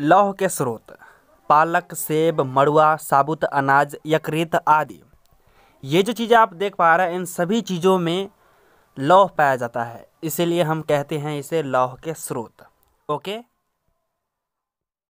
लौह के स्रोत पालक सेब मड़ुआ साबुत अनाज यकृत आदि ये जो चीज़ें आप देख पा रहे हैं इन सभी चीज़ों में लौह पाया जाता है इसीलिए हम कहते हैं इसे लौह के स्रोत ओके